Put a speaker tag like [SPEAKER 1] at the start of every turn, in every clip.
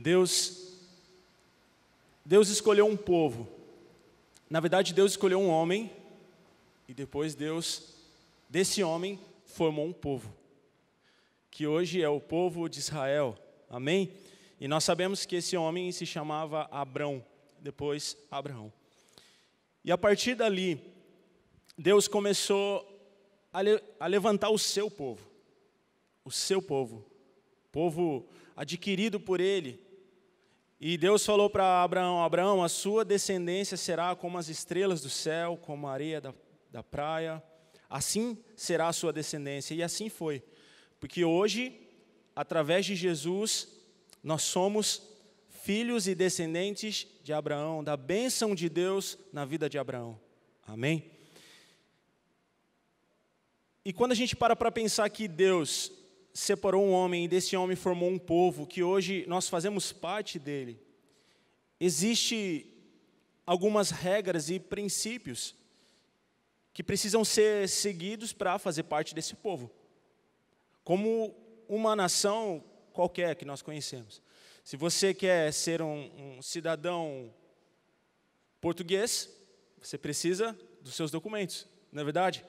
[SPEAKER 1] Deus, Deus escolheu um povo. Na verdade, Deus escolheu um homem e depois Deus, desse homem, formou um povo, que hoje é o povo de Israel. Amém? E nós sabemos que esse homem se chamava Abrão, depois Abraão. E a partir dali, Deus começou a, le a levantar o seu povo, o seu povo, povo adquirido por ele, e Deus falou para Abraão: Abraão, a sua descendência será como as estrelas do céu, como a areia da, da praia. Assim será a sua descendência. E assim foi. Porque hoje, através de Jesus, nós somos filhos e descendentes de Abraão, da bênção de Deus na vida de Abraão. Amém? E quando a gente para para pensar que Deus separou um homem e desse homem formou um povo que hoje nós fazemos parte dele. Existem algumas regras e princípios que precisam ser seguidos para fazer parte desse povo. Como uma nação qualquer que nós conhecemos. Se você quer ser um, um cidadão português, você precisa dos seus documentos, não é verdade?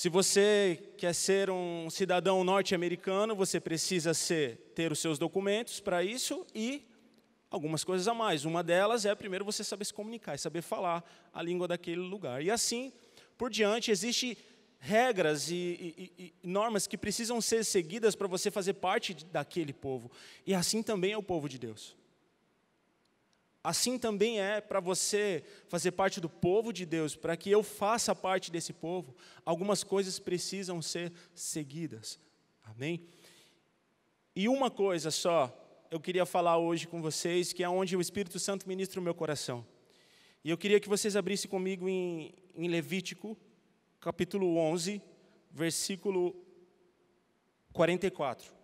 [SPEAKER 1] Se você quer ser um cidadão norte-americano, você precisa ser, ter os seus documentos para isso e algumas coisas a mais. Uma delas é, primeiro, você saber se comunicar e saber falar a língua daquele lugar. E assim por diante, existem regras e, e, e normas que precisam ser seguidas para você fazer parte daquele povo. E assim também é o povo de Deus. Assim também é para você fazer parte do povo de Deus, para que eu faça parte desse povo, algumas coisas precisam ser seguidas. Amém? E uma coisa só eu queria falar hoje com vocês, que é onde o Espírito Santo ministra o meu coração. E eu queria que vocês abrissem comigo em, em Levítico, capítulo 11, versículo 44.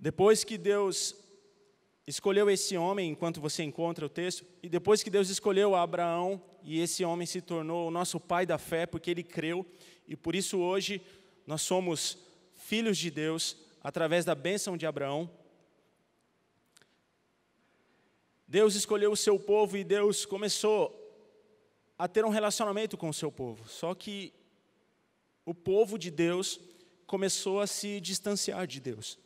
[SPEAKER 1] Depois que Deus escolheu esse homem, enquanto você encontra o texto, e depois que Deus escolheu Abraão, e esse homem se tornou o nosso pai da fé, porque ele creu, e por isso hoje nós somos filhos de Deus através da bênção de Abraão. Deus escolheu o seu povo e Deus começou a ter um relacionamento com o seu povo. Só que o povo de Deus começou a se distanciar de Deus.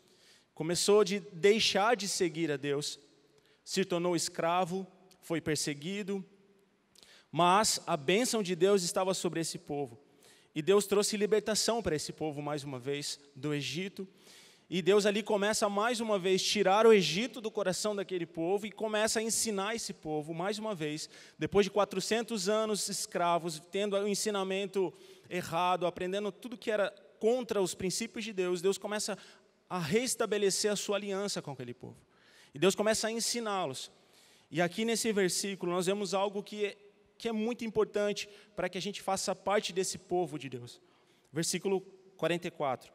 [SPEAKER 1] Começou de deixar de seguir a Deus, se tornou escravo, foi perseguido, mas a bênção de Deus estava sobre esse povo. E Deus trouxe libertação para esse povo mais uma vez do Egito. E Deus ali começa mais uma vez tirar o Egito do coração daquele povo e começa a ensinar esse povo mais uma vez, depois de 400 anos escravos, tendo o ensinamento errado, aprendendo tudo que era contra os princípios de Deus, Deus começa a restabelecer a sua aliança com aquele povo. E Deus começa a ensiná-los. E aqui nesse versículo nós vemos algo que é, que é muito importante para que a gente faça parte desse povo de Deus. Versículo 44.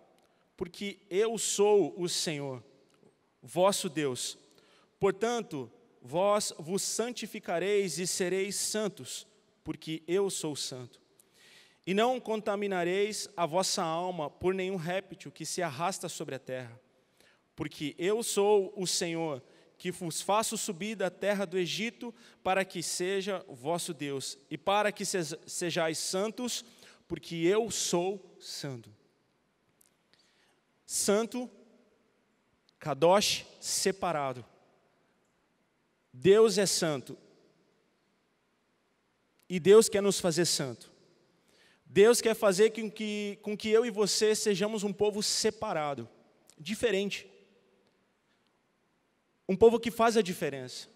[SPEAKER 1] Porque eu sou o Senhor, vosso Deus. Portanto, vós vos santificareis e sereis santos, porque eu sou santo. E não contaminareis a vossa alma por nenhum réptil que se arrasta sobre a terra. Porque eu sou o Senhor, que vos faço subir da terra do Egito, para que seja vosso Deus, e para que sejais santos, porque eu sou santo. Santo, Kadosh, separado. Deus é santo. E Deus quer nos fazer santo. Deus quer fazer com que, com que eu e você sejamos um povo separado, diferente. Um povo que faz a diferença.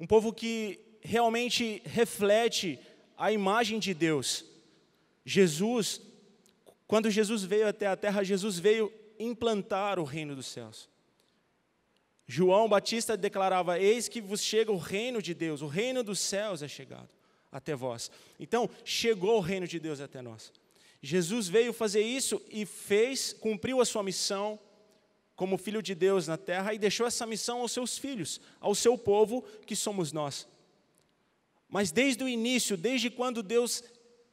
[SPEAKER 1] Um povo que realmente reflete a imagem de Deus. Jesus, quando Jesus veio até a terra, Jesus veio implantar o reino dos céus. João Batista declarava: Eis que vos chega o reino de Deus, o reino dos céus é chegado até vós. Então, chegou o reino de Deus até nós. Jesus veio fazer isso e fez, cumpriu a sua missão como filho de Deus na terra e deixou essa missão aos seus filhos, ao seu povo que somos nós. Mas desde o início, desde quando Deus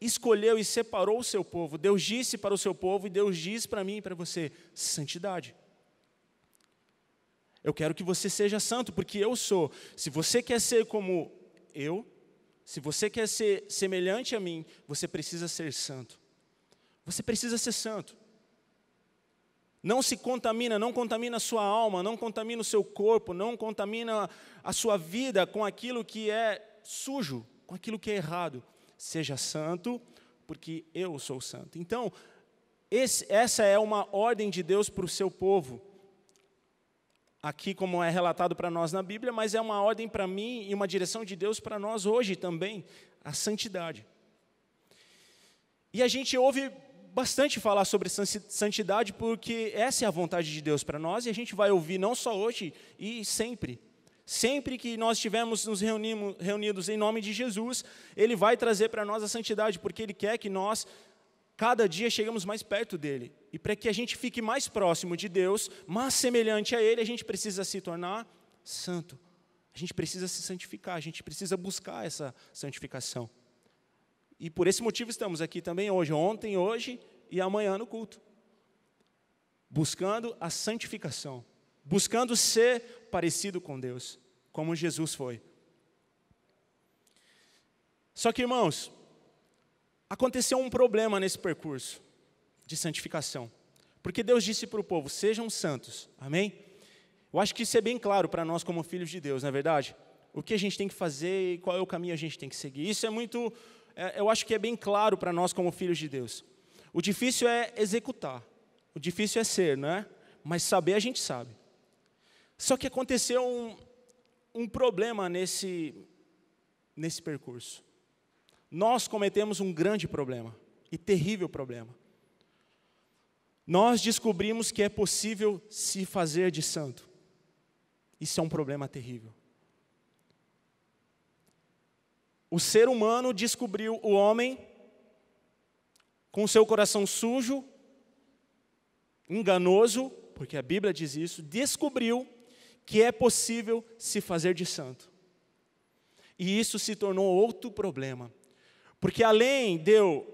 [SPEAKER 1] escolheu e separou o seu povo, Deus disse para o seu povo e Deus diz para mim e para você: santidade. Eu quero que você seja santo, porque eu sou. Se você quer ser como eu, se você quer ser semelhante a mim, você precisa ser santo. Você precisa ser santo. Não se contamina, não contamina a sua alma, não contamina o seu corpo, não contamina a sua vida com aquilo que é sujo, com aquilo que é errado. Seja santo, porque eu sou santo. Então, esse, essa é uma ordem de Deus para o seu povo aqui, como é relatado para nós na Bíblia, mas é uma ordem para mim e uma direção de Deus para nós hoje também, a santidade. E a gente ouve bastante falar sobre santidade, porque essa é a vontade de Deus para nós, e a gente vai ouvir não só hoje, e sempre. Sempre que nós estivermos nos reunimos, reunidos em nome de Jesus, Ele vai trazer para nós a santidade, porque Ele quer que nós cada dia chegamos mais perto dele. E para que a gente fique mais próximo de Deus, mais semelhante a ele, a gente precisa se tornar santo. A gente precisa se santificar, a gente precisa buscar essa santificação. E por esse motivo estamos aqui também hoje, ontem, hoje e amanhã no culto. Buscando a santificação, buscando ser parecido com Deus, como Jesus foi. Só que, irmãos, Aconteceu um problema nesse percurso de santificação. Porque Deus disse para o povo: sejam santos. Amém? Eu acho que isso é bem claro para nós, como filhos de Deus, não é verdade? O que a gente tem que fazer e qual é o caminho a gente tem que seguir. Isso é muito. É, eu acho que é bem claro para nós, como filhos de Deus. O difícil é executar. O difícil é ser, não é? Mas saber a gente sabe. Só que aconteceu um, um problema nesse, nesse percurso nós cometemos um grande problema e terrível problema. Nós descobrimos que é possível se fazer de santo. Isso é um problema terrível. O ser humano descobriu o homem com seu coração sujo, enganoso, porque a Bíblia diz isso, descobriu que é possível se fazer de santo. E isso se tornou outro problema porque além de eu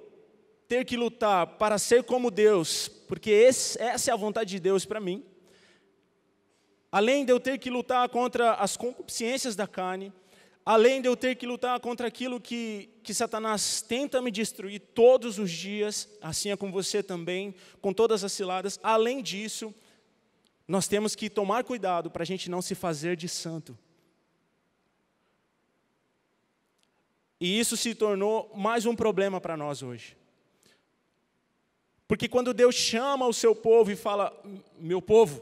[SPEAKER 1] ter que lutar para ser como Deus, porque esse, essa é a vontade de Deus para mim, além de eu ter que lutar contra as concupiscências da carne, além de eu ter que lutar contra aquilo que, que Satanás tenta me destruir todos os dias, assim é com você também, com todas as ciladas, além disso, nós temos que tomar cuidado para a gente não se fazer de santo. E isso se tornou mais um problema para nós hoje. Porque quando Deus chama o seu povo e fala: Meu povo,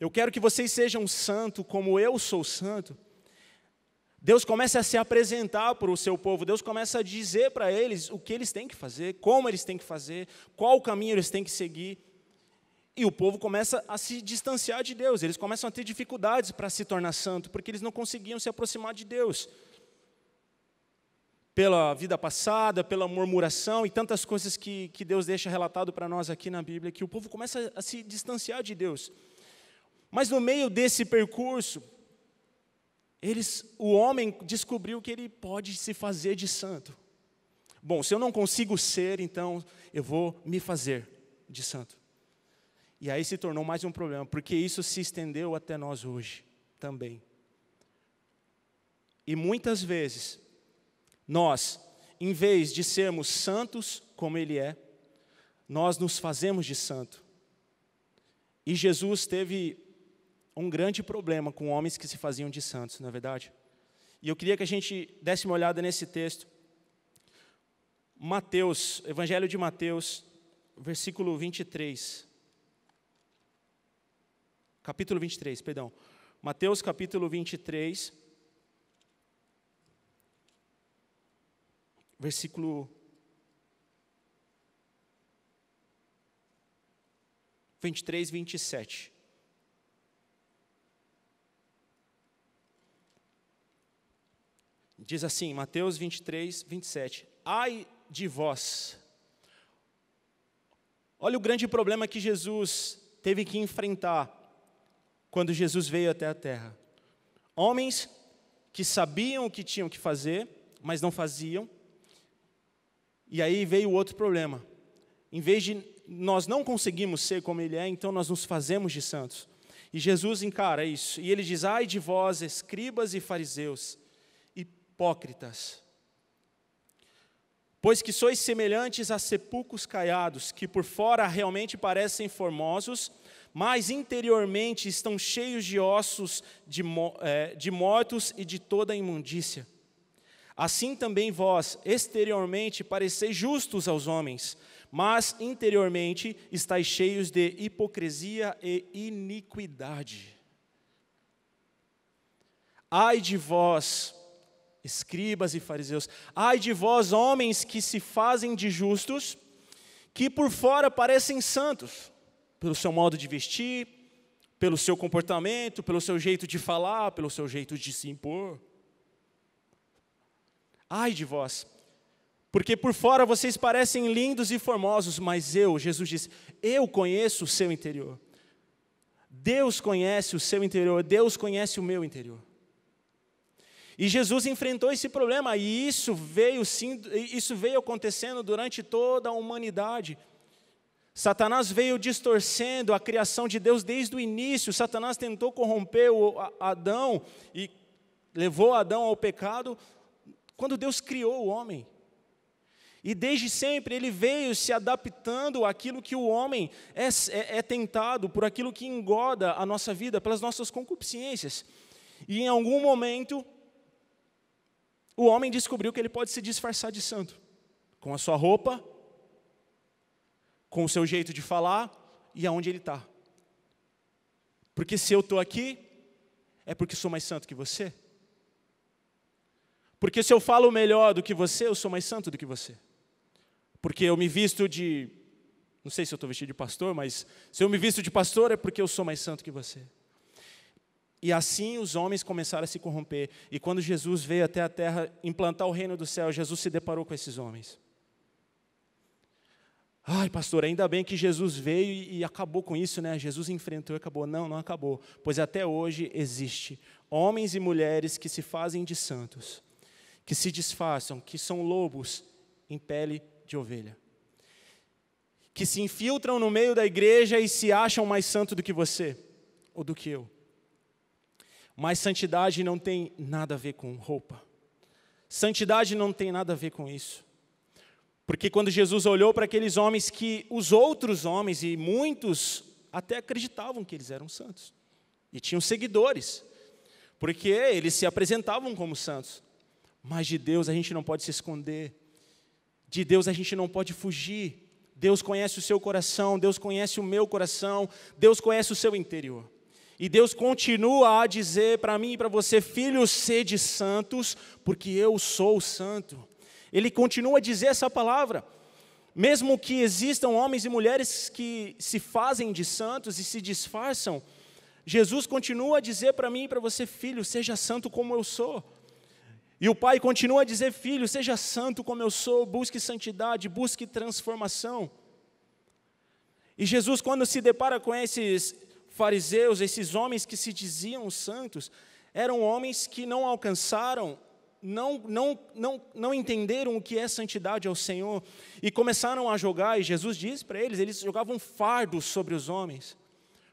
[SPEAKER 1] eu quero que vocês sejam santo como eu sou santo. Deus começa a se apresentar para o seu povo, Deus começa a dizer para eles o que eles têm que fazer, como eles têm que fazer, qual o caminho eles têm que seguir. E o povo começa a se distanciar de Deus, eles começam a ter dificuldades para se tornar santo, porque eles não conseguiam se aproximar de Deus pela vida passada, pela murmuração e tantas coisas que, que Deus deixa relatado para nós aqui na Bíblia, que o povo começa a se distanciar de Deus. Mas no meio desse percurso, eles, o homem descobriu que ele pode se fazer de santo. Bom, se eu não consigo ser, então eu vou me fazer de santo. E aí se tornou mais um problema, porque isso se estendeu até nós hoje também. E muitas vezes nós, em vez de sermos santos como Ele é, nós nos fazemos de santo. E Jesus teve um grande problema com homens que se faziam de santos, na é verdade. E eu queria que a gente desse uma olhada nesse texto. Mateus, Evangelho de Mateus, versículo 23. Capítulo 23, perdão. Mateus capítulo 23, versículo 23, 27. Diz assim, Mateus 23, 27. Ai de vós. Olha o grande problema que Jesus teve que enfrentar quando Jesus veio até a terra. Homens que sabiam o que tinham que fazer, mas não faziam, e aí veio outro problema. Em vez de nós não conseguimos ser como ele é, então nós nos fazemos de santos. E Jesus encara isso. E ele diz: Ai de vós, escribas e fariseus, hipócritas. Pois que sois semelhantes a sepulcros caiados, que por fora realmente parecem formosos, mas interiormente estão cheios de ossos de, é, de mortos e de toda imundícia. Assim também vós, exteriormente, pareceis justos aos homens, mas interiormente estáis cheios de hipocrisia e iniquidade. Ai de vós, escribas e fariseus, ai de vós, homens que se fazem de justos, que por fora parecem santos, pelo seu modo de vestir, pelo seu comportamento, pelo seu jeito de falar, pelo seu jeito de se impor. Ai de vós, porque por fora vocês parecem lindos e formosos, mas eu, Jesus disse, eu conheço o seu interior. Deus conhece o seu interior, Deus conhece o meu interior. E Jesus enfrentou esse problema, e isso veio, sim, isso veio acontecendo durante toda a humanidade. Satanás veio distorcendo a criação de Deus desde o início. Satanás tentou corromper Adão e levou Adão ao pecado, quando Deus criou o homem. E desde sempre ele veio se adaptando àquilo que o homem é, é, é tentado, por aquilo que engoda a nossa vida, pelas nossas concupiscências. E em algum momento, o homem descobriu que ele pode se disfarçar de santo com a sua roupa, com o seu jeito de falar e aonde ele está. Porque se eu estou aqui, é porque sou mais santo que você. Porque se eu falo melhor do que você, eu sou mais santo do que você. Porque eu me visto de. Não sei se eu estou vestido de pastor, mas se eu me visto de pastor é porque eu sou mais santo que você. E assim os homens começaram a se corromper. E quando Jesus veio até a terra implantar o reino do céu, Jesus se deparou com esses homens. Ai, pastor, ainda bem que Jesus veio e acabou com isso, né? Jesus enfrentou e acabou. Não, não acabou. Pois até hoje existe homens e mulheres que se fazem de santos, que se disfarçam, que são lobos em pele de ovelha, que se infiltram no meio da igreja e se acham mais santo do que você ou do que eu. Mas santidade não tem nada a ver com roupa. Santidade não tem nada a ver com isso. Porque quando Jesus olhou para aqueles homens que os outros homens e muitos até acreditavam que eles eram santos e tinham seguidores, porque eles se apresentavam como santos. Mas de Deus a gente não pode se esconder. De Deus a gente não pode fugir. Deus conhece o seu coração, Deus conhece o meu coração, Deus conhece o seu interior. E Deus continua a dizer para mim e para você, filho, sede santos, porque eu sou santo. Ele continua a dizer essa palavra. Mesmo que existam homens e mulheres que se fazem de santos e se disfarçam, Jesus continua a dizer para mim e para você, filho, seja santo como eu sou. E o pai continua a dizer: Filho, seja santo como eu sou, busque santidade, busque transformação. E Jesus, quando se depara com esses fariseus, esses homens que se diziam santos, eram homens que não alcançaram, não, não, não, não entenderam o que é santidade ao Senhor e começaram a jogar, e Jesus diz para eles: eles jogavam fardos sobre os homens,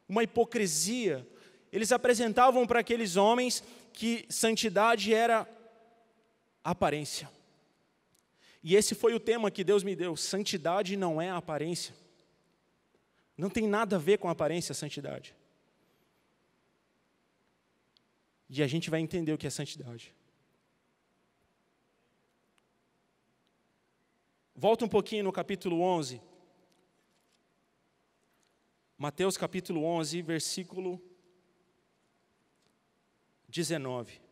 [SPEAKER 1] uma hipocrisia. Eles apresentavam para aqueles homens que santidade era aparência. E esse foi o tema que Deus me deu: santidade não é aparência. Não tem nada a ver com aparência a santidade. E a gente vai entender o que é santidade. Volta um pouquinho no capítulo 11. Mateus capítulo 11, versículo 19.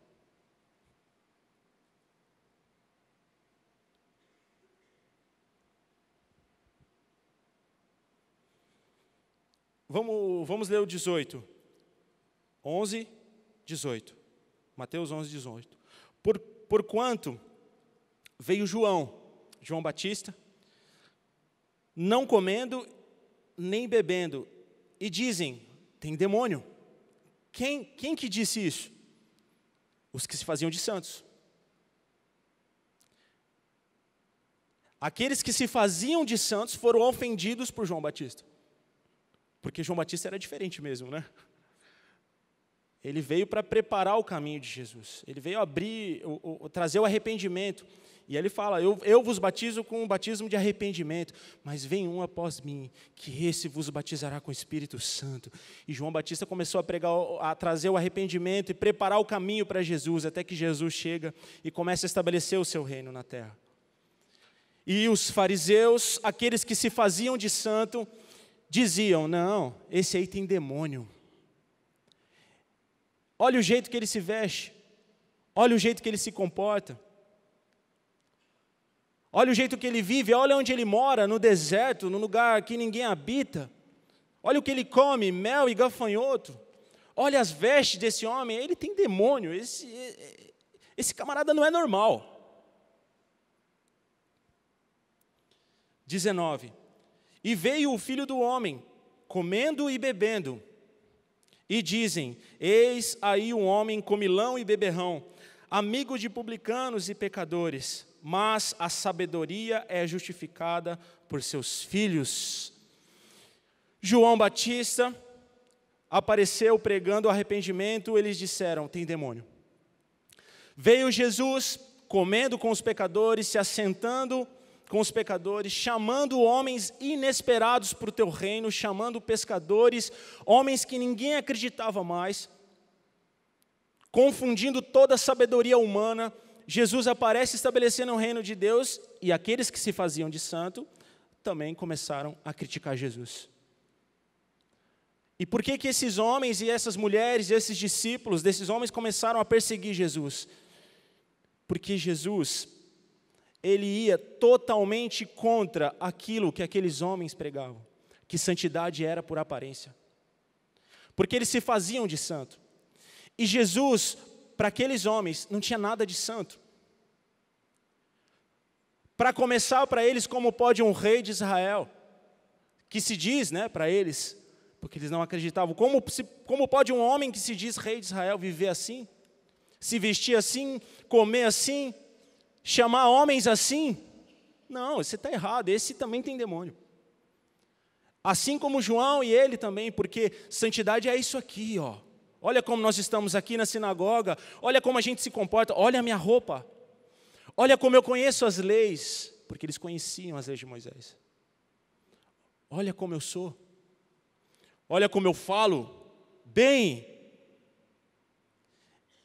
[SPEAKER 1] Vamos, vamos ler o 18. 11, 18. Mateus 11, 18. Por, quanto veio João, João Batista, não comendo nem bebendo, e dizem: tem demônio. Quem, quem que disse isso? Os que se faziam de santos. Aqueles que se faziam de santos foram ofendidos por João Batista. Porque João Batista era diferente mesmo, né? Ele veio para preparar o caminho de Jesus. Ele veio abrir, o, o, trazer o arrependimento. E ele fala: eu, eu vos batizo com um batismo de arrependimento, mas vem um após mim, que esse vos batizará com o Espírito Santo. E João Batista começou a pregar, a trazer o arrependimento e preparar o caminho para Jesus, até que Jesus chega e começa a estabelecer o seu reino na terra. E os fariseus, aqueles que se faziam de santo, diziam: não, esse aí tem demônio. Olha o jeito que ele se veste, olha o jeito que ele se comporta, olha o jeito que ele vive, olha onde ele mora, no deserto, num lugar que ninguém habita, olha o que ele come, mel e gafanhoto, olha as vestes desse homem, ele tem demônio, esse, esse camarada não é normal. 19. E veio o filho do homem, comendo e bebendo. E dizem: Eis aí um homem comilão e beberrão, amigo de publicanos e pecadores, mas a sabedoria é justificada por seus filhos. João Batista apareceu pregando arrependimento, eles disseram: Tem demônio. Veio Jesus comendo com os pecadores, se assentando com os pecadores, chamando homens inesperados para o teu reino, chamando pescadores, homens que ninguém acreditava mais, confundindo toda a sabedoria humana. Jesus aparece estabelecendo o reino de Deus e aqueles que se faziam de santo também começaram a criticar Jesus. E por que que esses homens e essas mulheres, esses discípulos desses homens começaram a perseguir Jesus? Porque Jesus ele ia totalmente contra aquilo que aqueles homens pregavam, que santidade era por aparência. Porque eles se faziam de santo. E Jesus, para aqueles homens, não tinha nada de santo. Para começar, para eles, como pode um rei de Israel, que se diz, né, para eles, porque eles não acreditavam, como, se, como pode um homem que se diz rei de Israel viver assim? Se vestir assim, comer assim, chamar homens assim? Não, você está errado, esse também tem demônio. Assim como João e ele também, porque santidade é isso aqui, ó. Olha como nós estamos aqui na sinagoga, olha como a gente se comporta, olha a minha roupa. Olha como eu conheço as leis, porque eles conheciam as leis de Moisés. Olha como eu sou. Olha como eu falo bem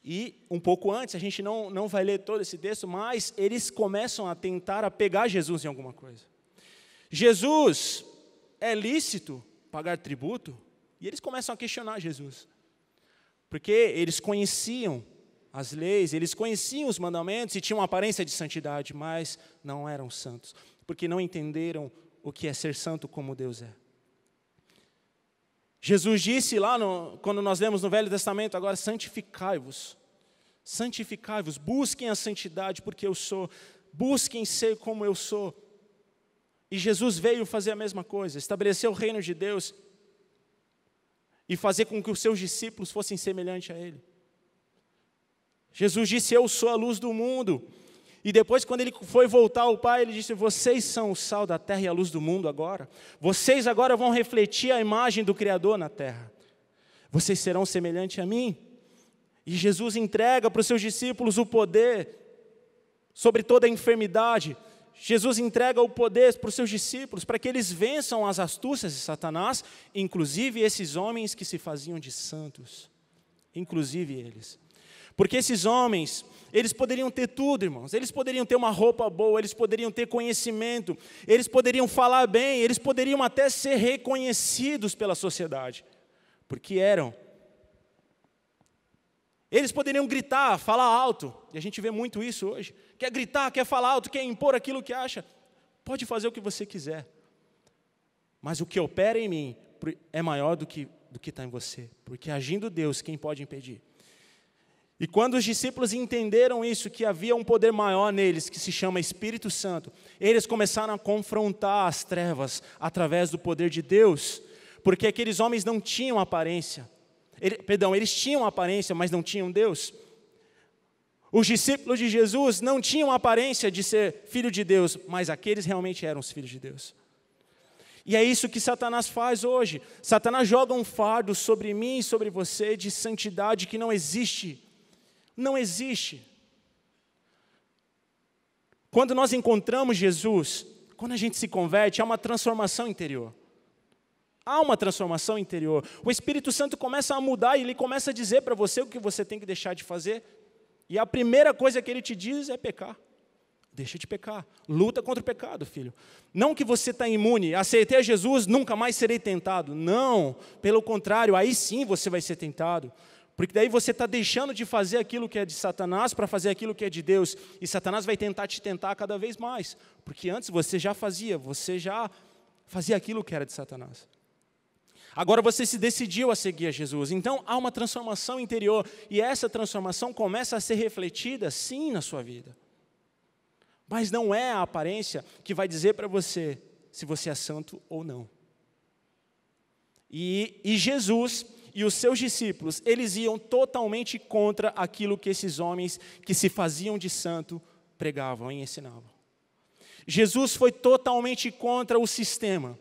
[SPEAKER 1] e um pouco antes, a gente não, não vai ler todo esse texto, mas eles começam a tentar a pegar Jesus em alguma coisa. Jesus, é lícito pagar tributo? E eles começam a questionar Jesus. Porque eles conheciam as leis, eles conheciam os mandamentos e tinham aparência de santidade, mas não eram santos. Porque não entenderam o que é ser santo como Deus é. Jesus disse lá, no, quando nós lemos no Velho Testamento, agora santificai-vos. Santificai-vos, busquem a santidade, porque eu sou. Busquem ser como eu sou. E Jesus veio fazer a mesma coisa, estabelecer o reino de Deus e fazer com que os seus discípulos fossem semelhantes a Ele. Jesus disse: Eu sou a luz do mundo. E depois, quando ele foi voltar ao Pai, ele disse: Vocês são o sal da terra e a luz do mundo agora. Vocês agora vão refletir a imagem do Criador na terra. Vocês serão semelhante a mim. E Jesus entrega para os seus discípulos o poder sobre toda a enfermidade. Jesus entrega o poder para os seus discípulos para que eles vençam as astúcias de Satanás, inclusive esses homens que se faziam de santos. Inclusive eles. Porque esses homens eles poderiam ter tudo, irmãos. Eles poderiam ter uma roupa boa, eles poderiam ter conhecimento, eles poderiam falar bem, eles poderiam até ser reconhecidos pela sociedade, porque eram. Eles poderiam gritar, falar alto, e a gente vê muito isso hoje. Quer gritar, quer falar alto, quer impor aquilo que acha. Pode fazer o que você quiser, mas o que opera em mim é maior do que do que está em você, porque agindo Deus, quem pode impedir? E quando os discípulos entenderam isso, que havia um poder maior neles, que se chama Espírito Santo, eles começaram a confrontar as trevas através do poder de Deus, porque aqueles homens não tinham aparência. Ele, perdão, eles tinham aparência, mas não tinham Deus. Os discípulos de Jesus não tinham aparência de ser filho de Deus, mas aqueles realmente eram os filhos de Deus. E é isso que Satanás faz hoje. Satanás joga um fardo sobre mim e sobre você de santidade que não existe. Não existe. Quando nós encontramos Jesus, quando a gente se converte, há uma transformação interior. Há uma transformação interior. O Espírito Santo começa a mudar e ele começa a dizer para você o que você tem que deixar de fazer. E a primeira coisa que ele te diz é pecar. Deixa de pecar. Luta contra o pecado, filho. Não que você está imune. Aceitei a Jesus, nunca mais serei tentado. Não. Pelo contrário, aí sim você vai ser tentado. Porque daí você está deixando de fazer aquilo que é de Satanás para fazer aquilo que é de Deus. E Satanás vai tentar te tentar cada vez mais. Porque antes você já fazia, você já fazia aquilo que era de Satanás. Agora você se decidiu a seguir a Jesus. Então há uma transformação interior. E essa transformação começa a ser refletida, sim, na sua vida. Mas não é a aparência que vai dizer para você se você é santo ou não. E, e Jesus e os seus discípulos, eles iam totalmente contra aquilo que esses homens que se faziam de santo pregavam e ensinavam. Jesus foi totalmente contra o sistema.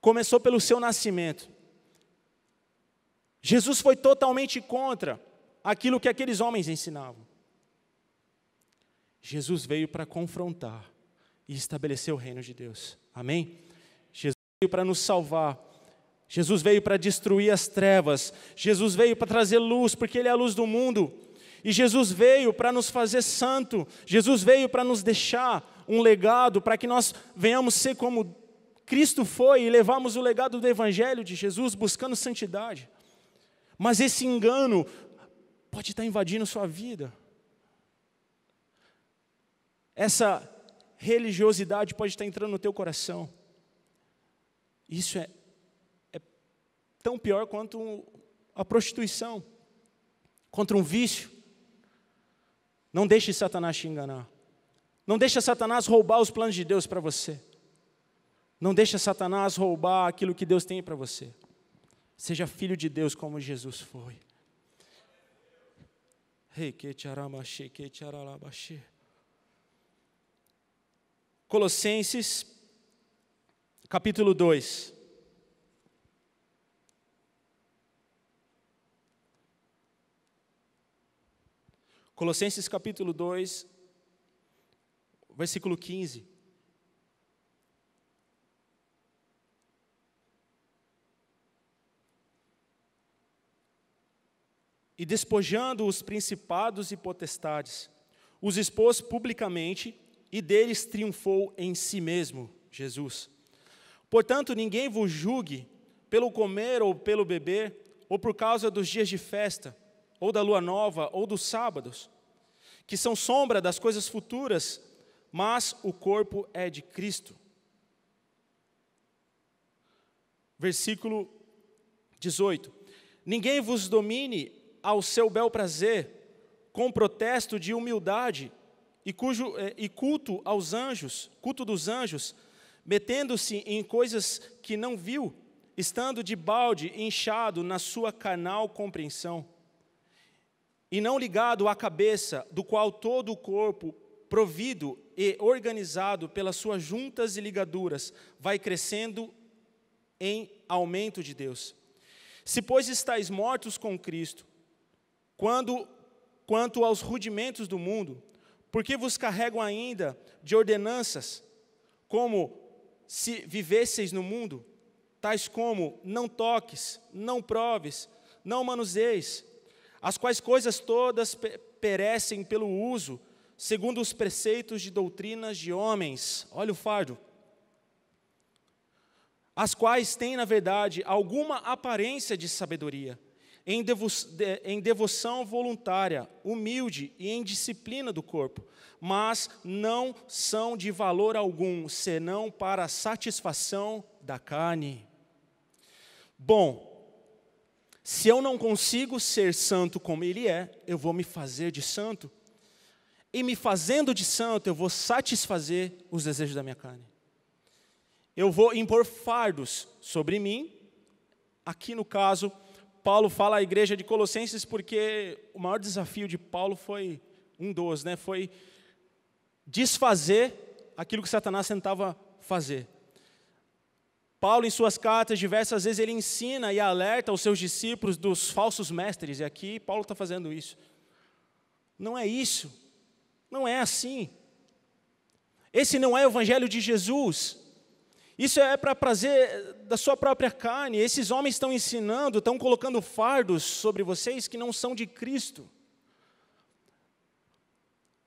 [SPEAKER 1] Começou pelo seu nascimento. Jesus foi totalmente contra aquilo que aqueles homens ensinavam. Jesus veio para confrontar e estabelecer o reino de Deus. Amém? Jesus veio para nos salvar Jesus veio para destruir as trevas, Jesus veio para trazer luz, porque Ele é a luz do mundo. E Jesus veio para nos fazer santo, Jesus veio para nos deixar um legado, para que nós venhamos ser como Cristo foi e levamos o legado do Evangelho de Jesus buscando santidade. Mas esse engano pode estar invadindo sua vida. Essa religiosidade pode estar entrando no teu coração. Isso é tão pior quanto a prostituição, contra um vício. Não deixe Satanás te enganar. Não deixe Satanás roubar os planos de Deus para você. Não deixe Satanás roubar aquilo que Deus tem para você. Seja filho de Deus como Jesus foi. Colossenses, capítulo 2. Colossenses capítulo 2, versículo 15. E despojando os principados e potestades, os expôs publicamente e deles triunfou em si mesmo, Jesus. Portanto, ninguém vos julgue pelo comer ou pelo beber, ou por causa dos dias de festa, ou da lua nova, ou dos sábados, que são sombra das coisas futuras, mas o corpo é de Cristo. Versículo 18: Ninguém vos domine ao seu bel prazer, com protesto de humildade e, cujo, eh, e culto aos anjos, culto dos anjos, metendo-se em coisas que não viu, estando de balde inchado na sua canal compreensão e não ligado à cabeça, do qual todo o corpo, provido e organizado pelas suas juntas e ligaduras, vai crescendo em aumento de Deus. Se, pois, estáis mortos com Cristo, quando, quanto aos rudimentos do mundo, porque vos carregam ainda de ordenanças, como se vivesseis no mundo, tais como não toques, não proves, não manuseis, as quais coisas todas perecem pelo uso, segundo os preceitos de doutrinas de homens. Olha o fardo. As quais têm, na verdade, alguma aparência de sabedoria, em, devo em devoção voluntária, humilde e em disciplina do corpo, mas não são de valor algum, senão para a satisfação da carne. Bom, se eu não consigo ser santo como ele é, eu vou me fazer de santo. E me fazendo de santo, eu vou satisfazer os desejos da minha carne. Eu vou impor fardos sobre mim. Aqui no caso, Paulo fala à igreja de Colossenses porque o maior desafio de Paulo foi um dos, né? Foi desfazer aquilo que Satanás tentava fazer. Paulo, em suas cartas, diversas vezes ele ensina e alerta os seus discípulos dos falsos mestres, e aqui Paulo está fazendo isso. Não é isso, não é assim. Esse não é o evangelho de Jesus. Isso é para prazer da sua própria carne. Esses homens estão ensinando, estão colocando fardos sobre vocês que não são de Cristo.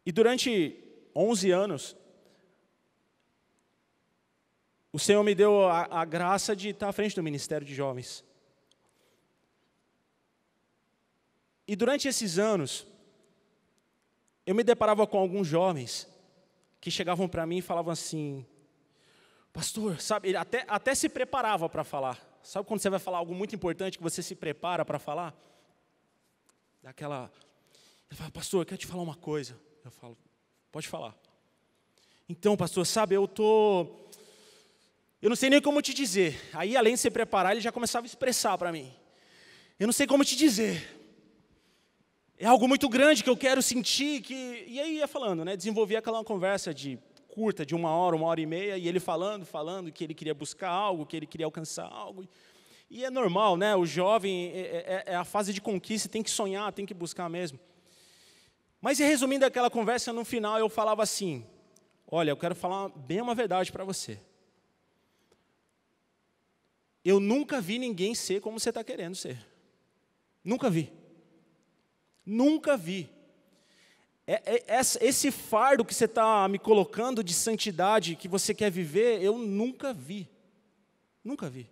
[SPEAKER 1] E durante 11 anos, o Senhor me deu a, a graça de estar à frente do Ministério de Jovens. E durante esses anos, eu me deparava com alguns jovens que chegavam para mim e falavam assim: Pastor, sabe, ele até, até se preparava para falar. Sabe quando você vai falar algo muito importante que você se prepara para falar? Daquela. Ele fala, Pastor, eu quero te falar uma coisa. Eu falo, Pode falar. Então, pastor, sabe, eu estou eu não sei nem como te dizer. Aí, além de se preparar, ele já começava a expressar para mim. Eu não sei como te dizer. É algo muito grande que eu quero sentir. Que... E aí ia falando, né? Desenvolvia aquela conversa de curta, de uma hora, uma hora e meia, e ele falando, falando que ele queria buscar algo, que ele queria alcançar algo. E é normal, né? O jovem é, é, é, é a fase de conquista, tem que sonhar, tem que buscar mesmo. Mas resumindo aquela conversa, no final eu falava assim: Olha, eu quero falar bem uma verdade para você. Eu nunca vi ninguém ser como você está querendo ser. Nunca vi. Nunca vi. É, é, esse fardo que você está me colocando de santidade que você quer viver, eu nunca vi. Nunca vi.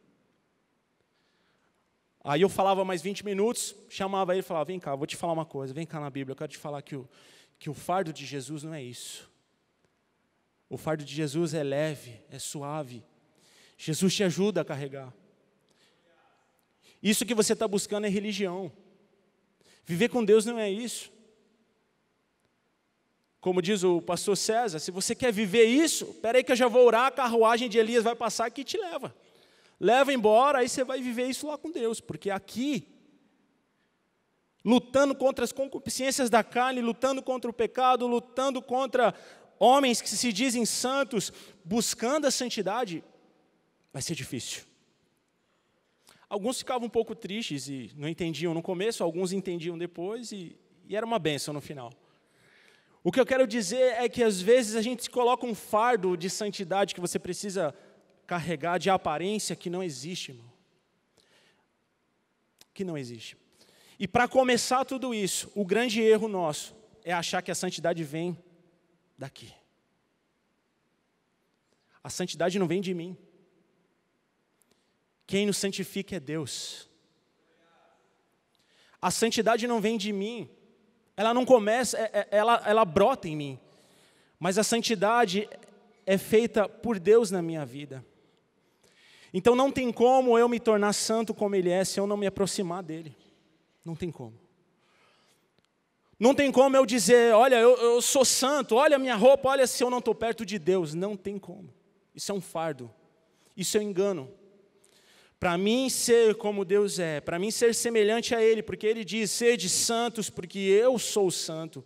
[SPEAKER 1] Aí eu falava mais 20 minutos, chamava ele e falava: Vem cá, vou te falar uma coisa, vem cá na Bíblia, eu quero te falar que o, que o fardo de Jesus não é isso. O fardo de Jesus é leve, é suave. Jesus te ajuda a carregar. Isso que você está buscando é religião. Viver com Deus não é isso. Como diz o pastor César, se você quer viver isso, peraí que eu já vou orar, a carruagem de Elias vai passar aqui e te leva. Leva embora, aí você vai viver isso lá com Deus, porque aqui, lutando contra as concupiscências da carne, lutando contra o pecado, lutando contra homens que se dizem santos, buscando a santidade, vai ser difícil. Alguns ficavam um pouco tristes e não entendiam no começo, alguns entendiam depois e, e era uma benção no final. O que eu quero dizer é que às vezes a gente coloca um fardo de santidade que você precisa carregar de aparência que não existe, irmão. Que não existe. E para começar tudo isso, o grande erro nosso é achar que a santidade vem daqui. A santidade não vem de mim. Quem nos santifica é Deus. A santidade não vem de mim, ela não começa, é, é, ela, ela brota em mim, mas a santidade é feita por Deus na minha vida. Então não tem como eu me tornar santo como Ele é se eu não me aproximar dele. Não tem como. Não tem como eu dizer, olha, eu, eu sou santo, olha a minha roupa, olha se eu não estou perto de Deus. Não tem como. Isso é um fardo. Isso é um engano. Para mim ser como Deus é, para mim ser semelhante a Ele, porque Ele diz: sede santos, porque eu sou santo.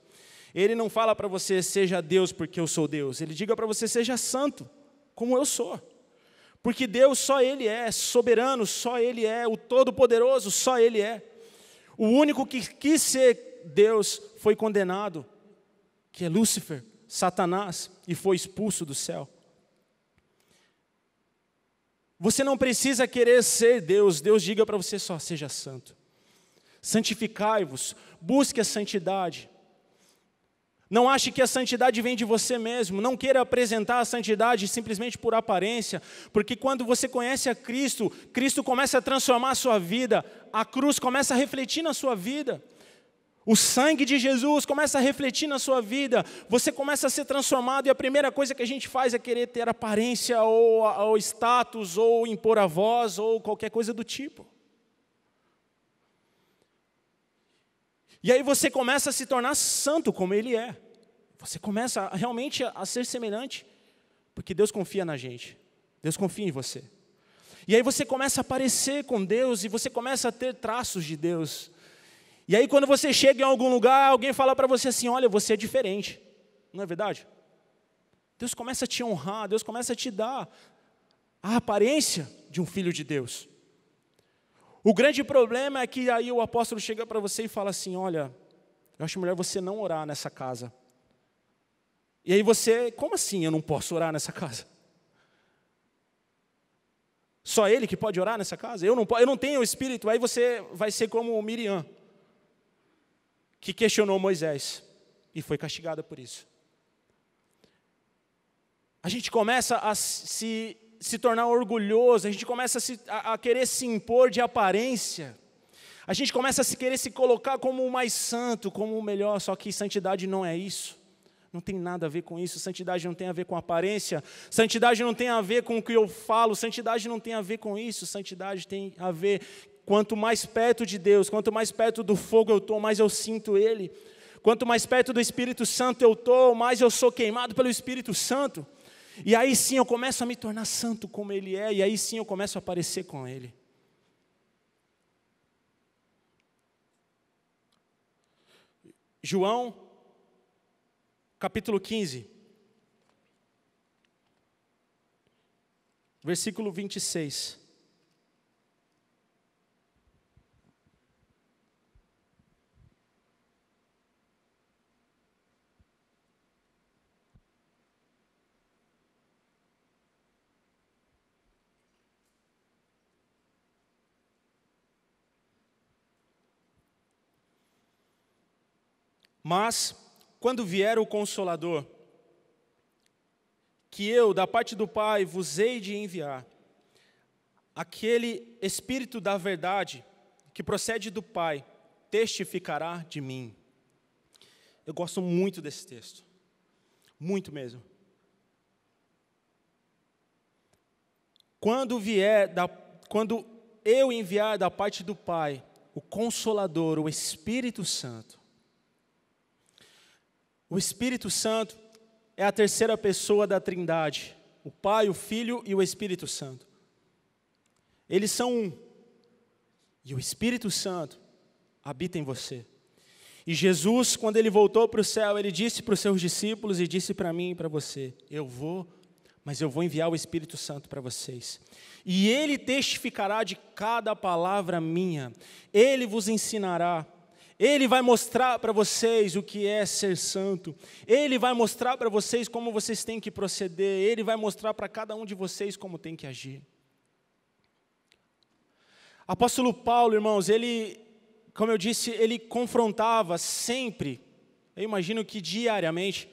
[SPEAKER 1] Ele não fala para você, seja Deus, porque eu sou Deus. Ele diga para você, seja santo, como eu sou. Porque Deus só Ele é soberano, só Ele é o Todo-Poderoso, só Ele é. O único que quis ser Deus foi condenado, que é Lúcifer, Satanás, e foi expulso do céu. Você não precisa querer ser Deus. Deus diga para você só: seja santo. Santificai-vos, busque a santidade. Não ache que a santidade vem de você mesmo. Não queira apresentar a santidade simplesmente por aparência, porque quando você conhece a Cristo, Cristo começa a transformar a sua vida, a cruz começa a refletir na sua vida. O sangue de Jesus começa a refletir na sua vida, você começa a ser transformado, e a primeira coisa que a gente faz é querer ter aparência, ou, ou status, ou impor a voz, ou qualquer coisa do tipo. E aí você começa a se tornar santo como ele é. Você começa realmente a ser semelhante, porque Deus confia na gente. Deus confia em você. E aí você começa a parecer com Deus e você começa a ter traços de Deus. E aí, quando você chega em algum lugar, alguém fala para você assim: olha, você é diferente. Não é verdade? Deus começa a te honrar, Deus começa a te dar a aparência de um filho de Deus. O grande problema é que aí o apóstolo chega para você e fala assim: olha, eu acho melhor você não orar nessa casa. E aí você, como assim eu não posso orar nessa casa? Só ele que pode orar nessa casa? Eu não, eu não tenho o espírito. Aí você vai ser como Miriam que questionou Moisés e foi castigada por isso. A gente começa a se, se tornar orgulhoso, a gente começa a, se, a, a querer se impor de aparência, a gente começa a se querer se colocar como o mais santo, como o melhor, só que santidade não é isso. Não tem nada a ver com isso. Santidade não tem a ver com aparência. Santidade não tem a ver com o que eu falo. Santidade não tem a ver com isso. Santidade tem a ver Quanto mais perto de Deus, quanto mais perto do fogo eu estou, mais eu sinto Ele. Quanto mais perto do Espírito Santo eu estou, mais eu sou queimado pelo Espírito Santo. E aí sim eu começo a me tornar santo como Ele é, e aí sim eu começo a aparecer com Ele. João, capítulo 15, versículo 26. Mas, quando vier o Consolador, que eu, da parte do Pai, vos hei de enviar, aquele Espírito da verdade, que procede do Pai, testificará de mim. Eu gosto muito desse texto, muito mesmo. Quando vier, da, quando eu enviar da parte do Pai, o Consolador, o Espírito Santo, o Espírito Santo é a terceira pessoa da Trindade: o Pai, o Filho e o Espírito Santo. Eles são um. E o Espírito Santo habita em você. E Jesus, quando ele voltou para o céu, ele disse para os seus discípulos e disse para mim e para você: Eu vou, mas eu vou enviar o Espírito Santo para vocês. E ele testificará de cada palavra minha, ele vos ensinará ele vai mostrar para vocês o que é ser santo. Ele vai mostrar para vocês como vocês têm que proceder. Ele vai mostrar para cada um de vocês como tem que agir. Apóstolo Paulo, irmãos, ele, como eu disse, ele confrontava sempre, eu imagino que diariamente,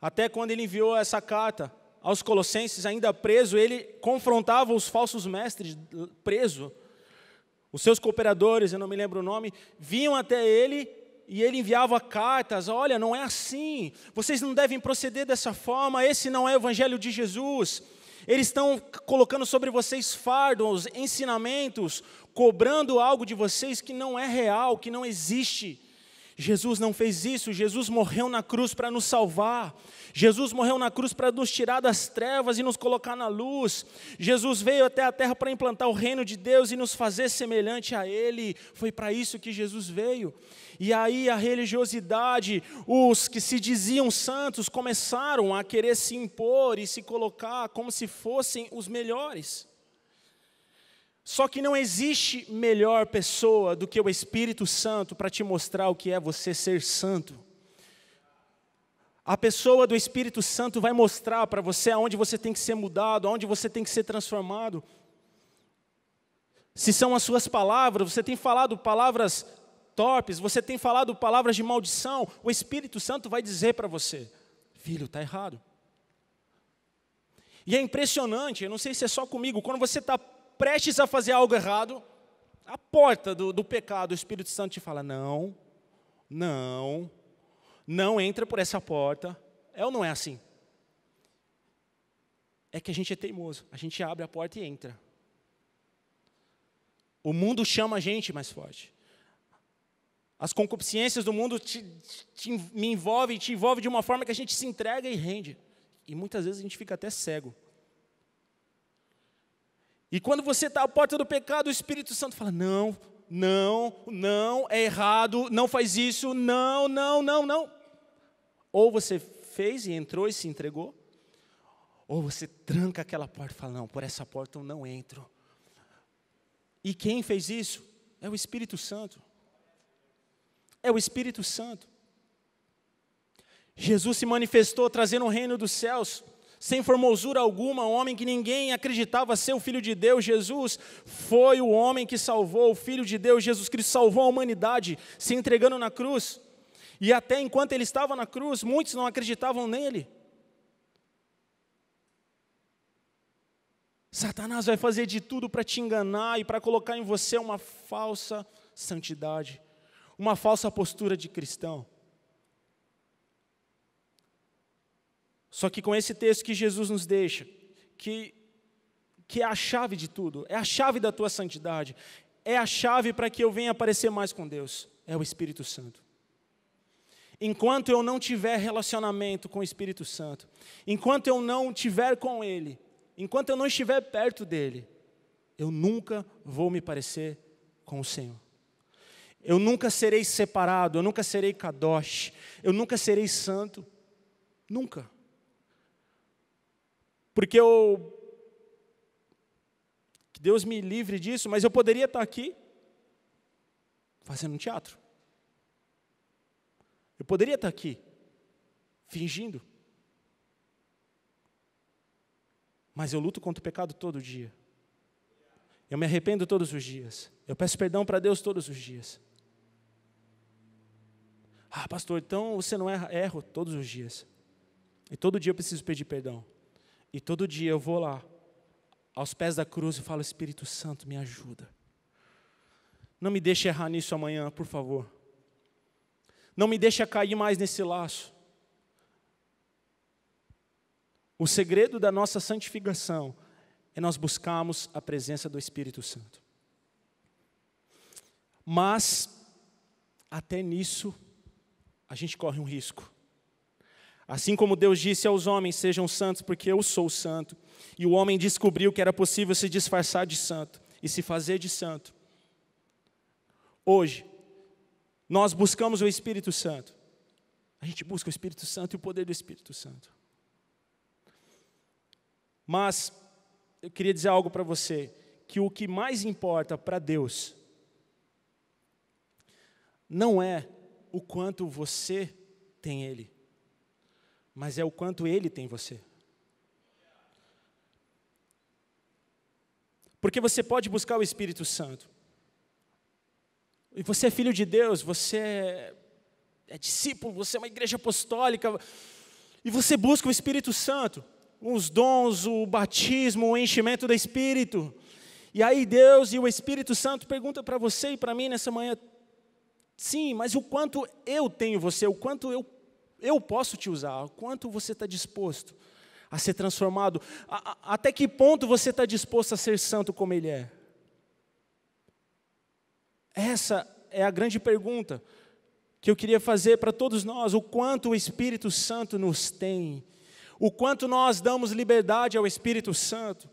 [SPEAKER 1] até quando ele enviou essa carta aos Colossenses, ainda preso, ele confrontava os falsos mestres, preso os seus cooperadores, eu não me lembro o nome, vinham até ele e ele enviava cartas: olha, não é assim, vocês não devem proceder dessa forma, esse não é o evangelho de Jesus. Eles estão colocando sobre vocês fardos, ensinamentos, cobrando algo de vocês que não é real, que não existe. Jesus não fez isso, Jesus morreu na cruz para nos salvar. Jesus morreu na cruz para nos tirar das trevas e nos colocar na luz. Jesus veio até a terra para implantar o reino de Deus e nos fazer semelhante a Ele. Foi para isso que Jesus veio. E aí a religiosidade, os que se diziam santos, começaram a querer se impor e se colocar como se fossem os melhores. Só que não existe melhor pessoa do que o Espírito Santo para te mostrar o que é você ser santo. A pessoa do Espírito Santo vai mostrar para você aonde você tem que ser mudado, aonde você tem que ser transformado. Se são as suas palavras, você tem falado palavras torpes, você tem falado palavras de maldição, o Espírito Santo vai dizer para você: filho, está errado. E é impressionante, eu não sei se é só comigo, quando você está prestes a fazer algo errado, a porta do, do pecado, o Espírito Santo te fala: não, não, não entra por essa porta. É ou não é assim? É que a gente é teimoso, a gente abre a porta e entra. O mundo chama a gente mais forte. As concupiscências do mundo te, te, me envolvem, te envolvem de uma forma que a gente se entrega e rende. E muitas vezes a gente fica até cego. E quando você está à porta do pecado, o Espírito Santo fala: não, não, não, é errado, não faz isso, não, não, não, não. Ou você fez e entrou e se entregou, ou você tranca aquela porta e fala: não, por essa porta eu não entro. E quem fez isso? É o Espírito Santo. É o Espírito Santo. Jesus se manifestou trazendo o reino dos céus sem formosura alguma, um homem que ninguém acreditava ser o Filho de Deus, Jesus foi o homem que salvou, o Filho de Deus, Jesus Cristo salvou a humanidade, se entregando na cruz. E até enquanto ele estava na cruz, muitos não acreditavam nele. Satanás vai fazer de tudo para te enganar e para colocar em você uma falsa santidade, uma falsa postura de cristão. Só que com esse texto que Jesus nos deixa, que, que é a chave de tudo, é a chave da tua santidade, é a chave para que eu venha aparecer mais com Deus, é o Espírito Santo. Enquanto eu não tiver relacionamento com o Espírito Santo, enquanto eu não tiver com Ele, enquanto eu não estiver perto dEle, eu nunca vou me parecer com o Senhor. Eu nunca serei separado, eu nunca serei kadosh, eu nunca serei santo, nunca porque eu. Que Deus me livre disso, mas eu poderia estar aqui fazendo um teatro. Eu poderia estar aqui fingindo. Mas eu luto contra o pecado todo dia. Eu me arrependo todos os dias. Eu peço perdão para Deus todos os dias. Ah, pastor, então você não erra? Erro todos os dias. E todo dia eu preciso pedir perdão. E todo dia eu vou lá, aos pés da cruz, e falo: Espírito Santo, me ajuda. Não me deixe errar nisso amanhã, por favor. Não me deixe cair mais nesse laço. O segredo da nossa santificação é nós buscarmos a presença do Espírito Santo. Mas, até nisso, a gente corre um risco. Assim como Deus disse aos homens: Sejam santos, porque eu sou santo. E o homem descobriu que era possível se disfarçar de santo e se fazer de santo. Hoje, nós buscamos o Espírito Santo. A gente busca o Espírito Santo e o poder do Espírito Santo. Mas eu queria dizer algo para você, que o que mais importa para Deus não é o quanto você tem ele mas é o quanto Ele tem você. Porque você pode buscar o Espírito Santo. E você é filho de Deus, você é, é, discípulo, você é uma igreja apostólica. E você busca o Espírito Santo, os dons, o batismo, o enchimento do Espírito. E aí Deus e o Espírito Santo pergunta para você e para mim nessa manhã: sim, mas o quanto eu tenho você, o quanto eu eu posso te usar, quanto você está disposto a ser transformado, a, a, até que ponto você está disposto a ser santo como Ele é. Essa é a grande pergunta que eu queria fazer para todos nós: o quanto o Espírito Santo nos tem, o quanto nós damos liberdade ao Espírito Santo.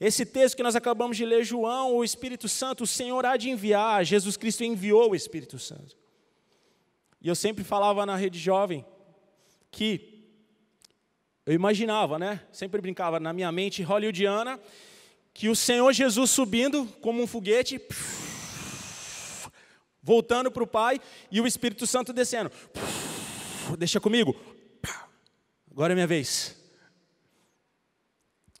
[SPEAKER 1] Esse texto que nós acabamos de ler, João, o Espírito Santo, o Senhor há de enviar, Jesus Cristo enviou o Espírito Santo. E eu sempre falava na rede jovem que eu imaginava, né? Sempre brincava na minha mente hollywoodiana que o Senhor Jesus subindo como um foguete, voltando para o Pai e o Espírito Santo descendo. Deixa comigo. Agora é minha vez.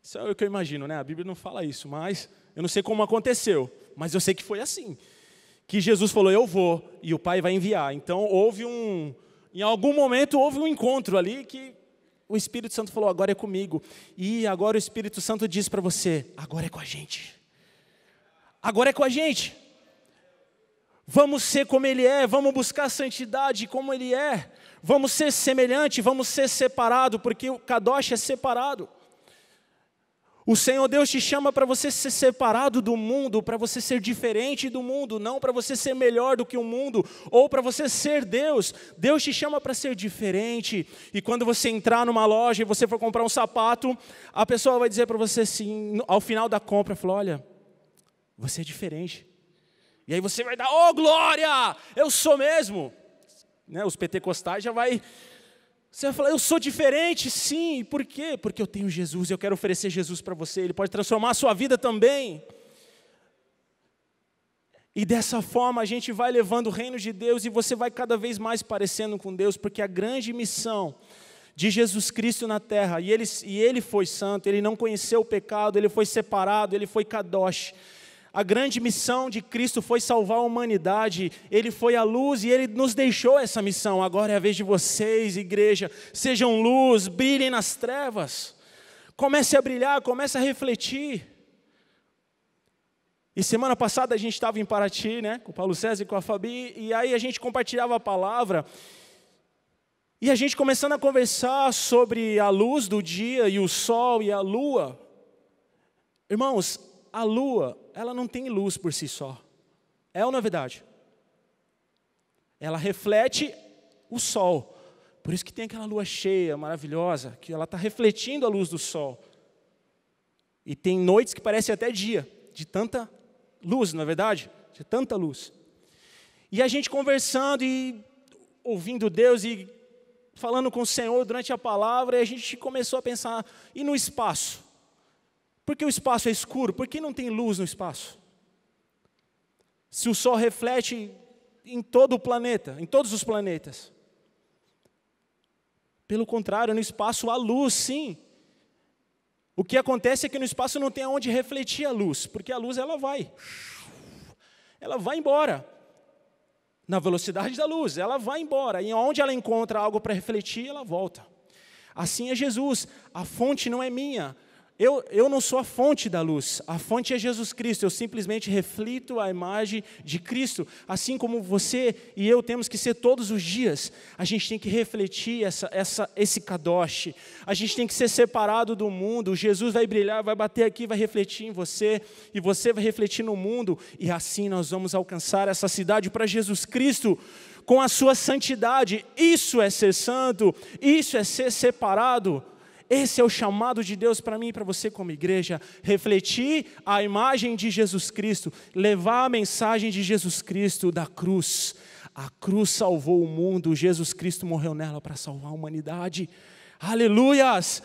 [SPEAKER 1] Isso é o que eu imagino, né? A Bíblia não fala isso, mas eu não sei como aconteceu, mas eu sei que foi assim que Jesus falou: Eu vou, e o Pai vai enviar. Então houve um. Em algum momento houve um encontro ali que o Espírito Santo falou: Agora é comigo. E agora o Espírito Santo diz para você: Agora é com a gente. Agora é com a gente. Vamos ser como Ele é, vamos buscar a santidade como Ele é, vamos ser semelhante, vamos ser separado, porque o Kadosh é separado. O Senhor Deus te chama para você ser separado do mundo, para você ser diferente do mundo, não para você ser melhor do que o mundo, ou para você ser Deus. Deus te chama para ser diferente. E quando você entrar numa loja e você for comprar um sapato, a pessoa vai dizer para você assim, ao final da compra, falou: "Olha, você é diferente". E aí você vai dar: "Oh, glória! Eu sou mesmo". Né? Os pentecostais já vai você vai falar, eu sou diferente? Sim, por quê? Porque eu tenho Jesus, eu quero oferecer Jesus para você, ele pode transformar a sua vida também. E dessa forma a gente vai levando o reino de Deus e você vai cada vez mais parecendo com Deus, porque a grande missão de Jesus Cristo na terra, e ele, e ele foi santo, ele não conheceu o pecado, ele foi separado, ele foi kadosh. A grande missão de Cristo foi salvar a humanidade. Ele foi a luz e ele nos deixou essa missão. Agora é a vez de vocês, igreja. Sejam luz, brilhem nas trevas. Comece a brilhar, comece a refletir. E semana passada a gente estava em Paraty, né, com o Paulo César e com a Fabi, e aí a gente compartilhava a palavra. E a gente começando a conversar sobre a luz do dia e o sol e a lua. Irmãos, a lua, ela não tem luz por si só. É ou não é verdade? Ela reflete o sol. Por isso que tem aquela lua cheia, maravilhosa, que ela está refletindo a luz do sol. E tem noites que parecem até dia, de tanta luz, não é verdade? De tanta luz. E a gente conversando e ouvindo Deus e falando com o Senhor durante a palavra, e a gente começou a pensar, e no espaço? Por que o espaço é escuro? Por que não tem luz no espaço? Se o sol reflete em todo o planeta, em todos os planetas. Pelo contrário, no espaço há luz, sim. O que acontece é que no espaço não tem aonde refletir a luz, porque a luz ela vai. Ela vai embora. Na velocidade da luz, ela vai embora. E onde ela encontra algo para refletir, ela volta. Assim é Jesus. A fonte não é minha, eu, eu não sou a fonte da luz, a fonte é Jesus Cristo, eu simplesmente reflito a imagem de Cristo, assim como você e eu temos que ser todos os dias. A gente tem que refletir essa, essa, esse kadosh, a gente tem que ser separado do mundo. Jesus vai brilhar, vai bater aqui, vai refletir em você, e você vai refletir no mundo, e assim nós vamos alcançar essa cidade para Jesus Cristo com a sua santidade. Isso é ser santo, isso é ser separado. Esse é o chamado de Deus para mim e para você como igreja, refletir a imagem de Jesus Cristo, levar a mensagem de Jesus Cristo da cruz. A cruz salvou o mundo, Jesus Cristo morreu nela para salvar a humanidade. Aleluias!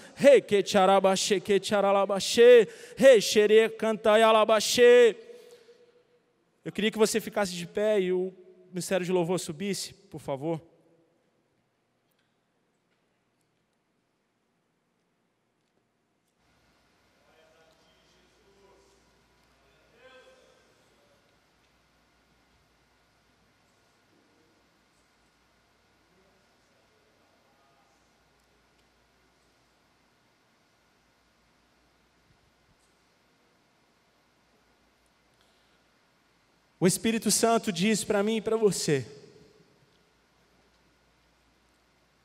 [SPEAKER 1] Eu queria que você ficasse de pé e o ministério de louvor subisse, por favor. O Espírito Santo diz para mim e para você: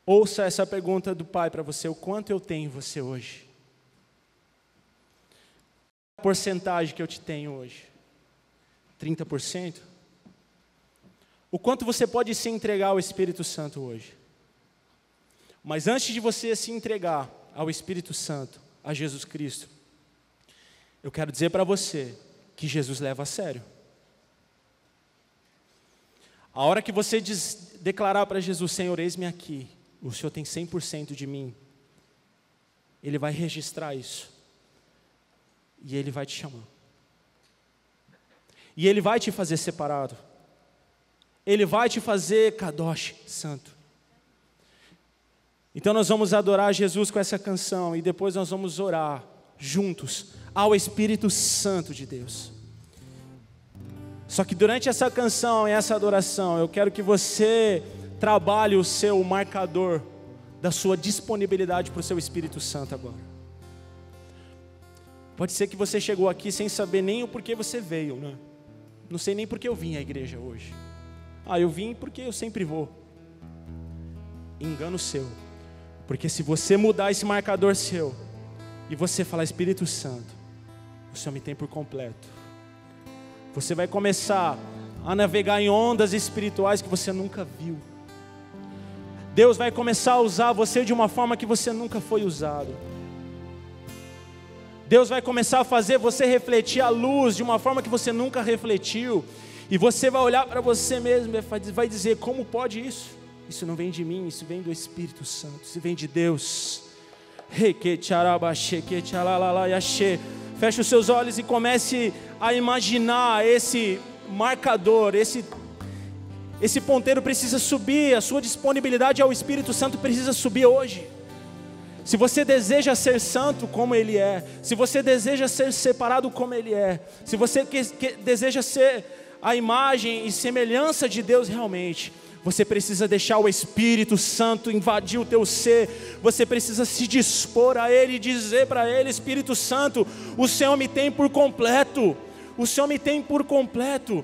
[SPEAKER 1] ouça essa pergunta do Pai para você: o quanto eu tenho em você hoje? A porcentagem que eu te tenho hoje? 30%? O quanto você pode se entregar ao Espírito Santo hoje? Mas antes de você se entregar ao Espírito Santo, a Jesus Cristo, eu quero dizer para você que Jesus leva a sério. A hora que você diz, declarar para Jesus: Senhor, eis-me aqui, o Senhor tem 100% de mim, Ele vai registrar isso, e Ele vai te chamar, e Ele vai te fazer separado, Ele vai te fazer Kadosh, santo. Então nós vamos adorar Jesus com essa canção, e depois nós vamos orar juntos ao Espírito Santo de Deus. Só que durante essa canção e essa adoração, eu quero que você trabalhe o seu marcador da sua disponibilidade para o seu Espírito Santo agora. Pode ser que você chegou aqui sem saber nem o porquê você veio, né? Não sei nem porque eu vim à igreja hoje. Ah, eu vim porque eu sempre vou. Engano seu. Porque se você mudar esse marcador seu e você falar Espírito Santo, o Senhor me tem por completo você vai começar a navegar em ondas espirituais que você nunca viu. Deus vai começar a usar você de uma forma que você nunca foi usado. Deus vai começar a fazer você refletir a luz de uma forma que você nunca refletiu. E você vai olhar para você mesmo e vai dizer: como pode isso? Isso não vem de mim, isso vem do Espírito Santo, isso vem de Deus. Reque, tcharaba, cheque, tchalalala, Feche os seus olhos e comece a imaginar esse marcador, esse esse ponteiro precisa subir, a sua disponibilidade ao Espírito Santo precisa subir hoje. Se você deseja ser santo como Ele é, se você deseja ser separado como Ele é, se você que, que, deseja ser a imagem e semelhança de Deus realmente, você precisa deixar o Espírito Santo invadir o teu ser. Você precisa se dispor a Ele e dizer para Ele: Espírito Santo, o Senhor me tem por completo. O Senhor me tem por completo.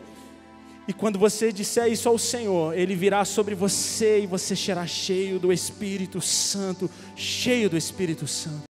[SPEAKER 1] E quando você disser isso ao Senhor, Ele virá sobre você e você será cheio do Espírito Santo, cheio do Espírito Santo.